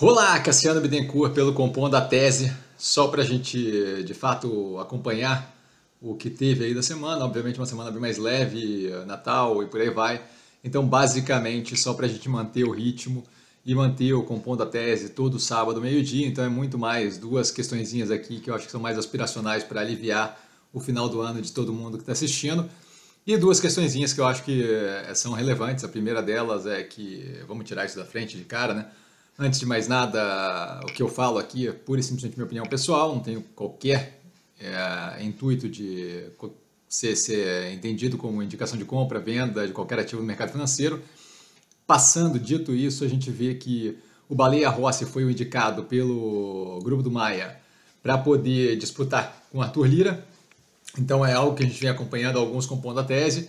Olá, Cassiano Bidencourt, pelo Compondo da Tese. Só para a gente, de fato, acompanhar o que teve aí da semana. Obviamente, uma semana bem mais leve, eh, Natal e por aí vai. Então, basicamente, só para a gente manter o ritmo e manter o Compondo da Tese todo sábado, meio-dia. Então, é muito mais duas questõezinhas aqui que eu acho que são mais aspiracionais para aliviar o final do ano de todo mundo que está assistindo. E duas questõezinhas que eu acho que eh, são relevantes. A primeira delas é que, vamos tirar isso da frente de cara, né? Antes de mais nada, o que eu falo aqui é pura e simplesmente minha opinião pessoal, não tenho qualquer é, intuito de ser, ser entendido como indicação de compra, venda de qualquer ativo no mercado financeiro. Passando dito isso, a gente vê que o Baleia Rossi foi o indicado pelo grupo do Maia para poder disputar com Arthur Lira. Então é algo que a gente vem acompanhando alguns compondo a tese.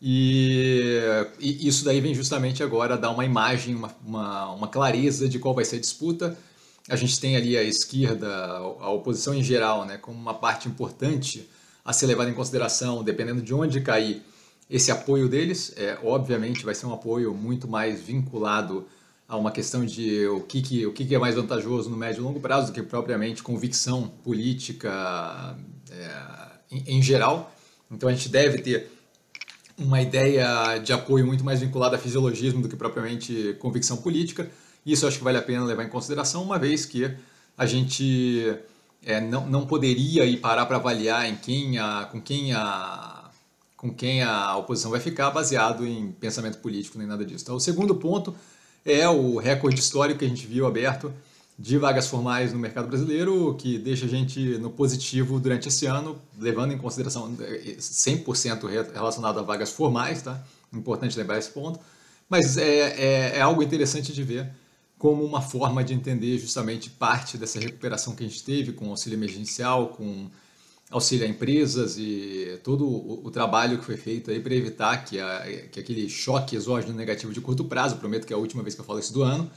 E, e, isso daí vem justamente agora dar uma imagem, uma, uma, uma, clareza de qual vai ser a disputa. A gente tem ali a esquerda, a oposição em geral, né, como uma parte importante a ser levada em consideração, dependendo de onde cair esse apoio deles. É, obviamente vai ser um apoio muito mais vinculado a uma questão de o que, que, o que, que é mais vantajoso no médio e longo prazo do que propriamente convicção política é, em, em geral. Então a gente deve ter uma ideia de apoio muito mais vinculada a fisiologismo do que propriamente convicção política. Isso acho que vale a pena levar em consideração, uma vez que a gente é, não, não poderia ir parar para avaliar em quem a, com quem a com quem a oposição vai ficar baseado em pensamento político nem nada disso. Então, o segundo ponto é o recorde histórico que a gente viu aberto de vagas formais no mercado brasileiro, que deixa a gente no positivo durante esse ano, levando em consideração 100% eh, relacionado a vagas formais, tá? Importante lembrar esse ponto. Mas é, é, é, algo interessante de ver como uma forma de entender justamente parte dessa recuperação que a gente teve com auxílio emergencial, com auxílio a empresas e todo o, o trabalho que foi feito aí para evitar que, a, que aquele choque exógeno negativo de curto prazo, prometo que é a última vez que eu falo isso do ano,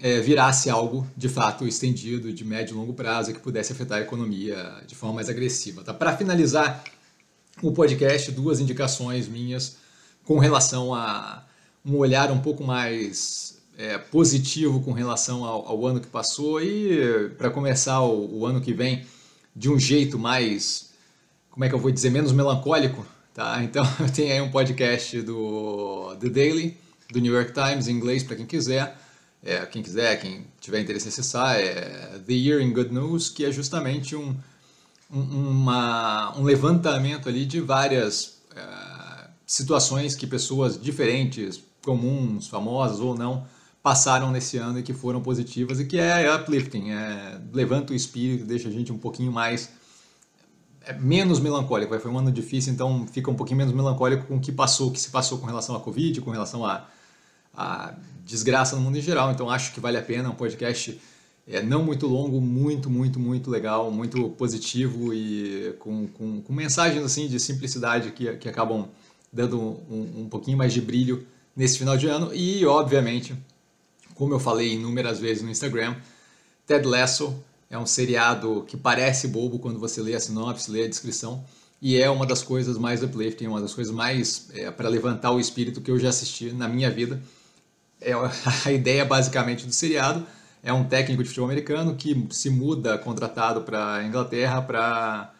é, virasse algo de fato estendido, de médio e longo prazo, que pudesse afetar a economia de forma mais agressiva. Tá? Para finalizar o podcast, duas indicações minhas com relação a um olhar um pouco mais é, positivo com relação ao, ao, ano que passou e para começar o, o ano que vem de um jeito mais, como é que eu vou dizer, menos melancólico, tá? Então eu tenho aí um podcast do The Daily, do New York Times, em inglês para quem quiser é, quem quiser, quem tiver interesse em acessar, é The Year in Good News, que é justamente um, um, uma, um levantamento ali de várias é, situações que pessoas diferentes, comuns, famosas ou não, passaram nesse ano e que foram positivas e que é uplifting, é, levanta o espírito, deixa a gente um pouquinho mais é menos melancólico. Foi um ano difícil, então fica um pouquinho menos melancólico com o que passou, o que se passou com relação à Covid, com relação a a desgraça no mundo em geral. Então acho que vale a pena é um podcast é, não muito longo, muito, muito, muito legal, muito positivo e com, com, com mensagens assim de simplicidade que, que acabam dando um, um pouquinho mais de brilho nesse final de ano. E, obviamente, como eu falei inúmeras vezes no Instagram, Ted Lasso é um seriado que parece bobo quando você lê a sinopse, lê a descrição, e é uma das coisas mais uplifting, uma das coisas mais é, para levantar o espírito que eu já assisti na minha vida é a ideia basicamente do seriado é um técnico de futebol americano que se muda contratado para Inglaterra para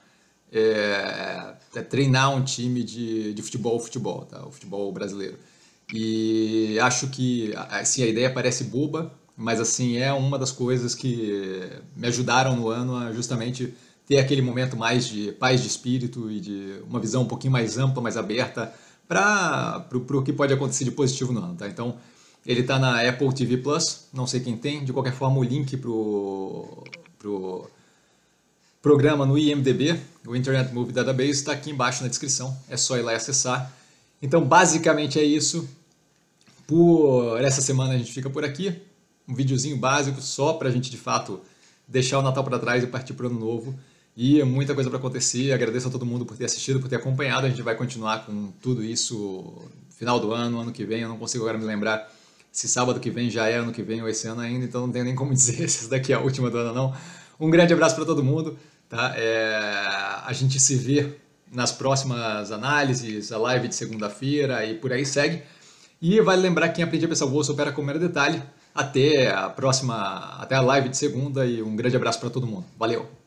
é, treinar um time de, de futebol, futebol, tá? o futebol brasileiro. E acho que assim, a ideia parece boba, mas assim é uma das coisas que me ajudaram no ano a justamente ter aquele momento mais de paz de espírito e de uma visão um pouquinho mais ampla, mais aberta para o que pode acontecer de positivo no ano. Tá? Então, ele tá na Apple TV Plus, não sei quem tem. De qualquer forma, o link pro, pro programa no IMDB, o Internet Movie Database, está aqui embaixo na descrição. É só ir lá e acessar. Então, basicamente é isso. Por essa semana a gente fica por aqui. Um videozinho básico só para a gente de fato deixar o Natal para trás e partir para o ano novo. E muita coisa para acontecer. Agradeço a todo mundo por ter assistido, por ter acompanhado. A gente vai continuar com tudo isso final do ano, ano que vem. Eu não consigo agora me lembrar se sábado que vem já é ano que vem ou esse ano ainda, então não tenho nem como dizer se daqui é a última do ano não. Um grande abraço para todo mundo, tá? É, a gente se vê nas próximas análises, a live de segunda-feira e por aí segue. E vale lembrar que quem aprende a pensar o bolso opera com mero detalhe. Até a próxima, até a live de segunda e um grande abraço para todo mundo. Valeu!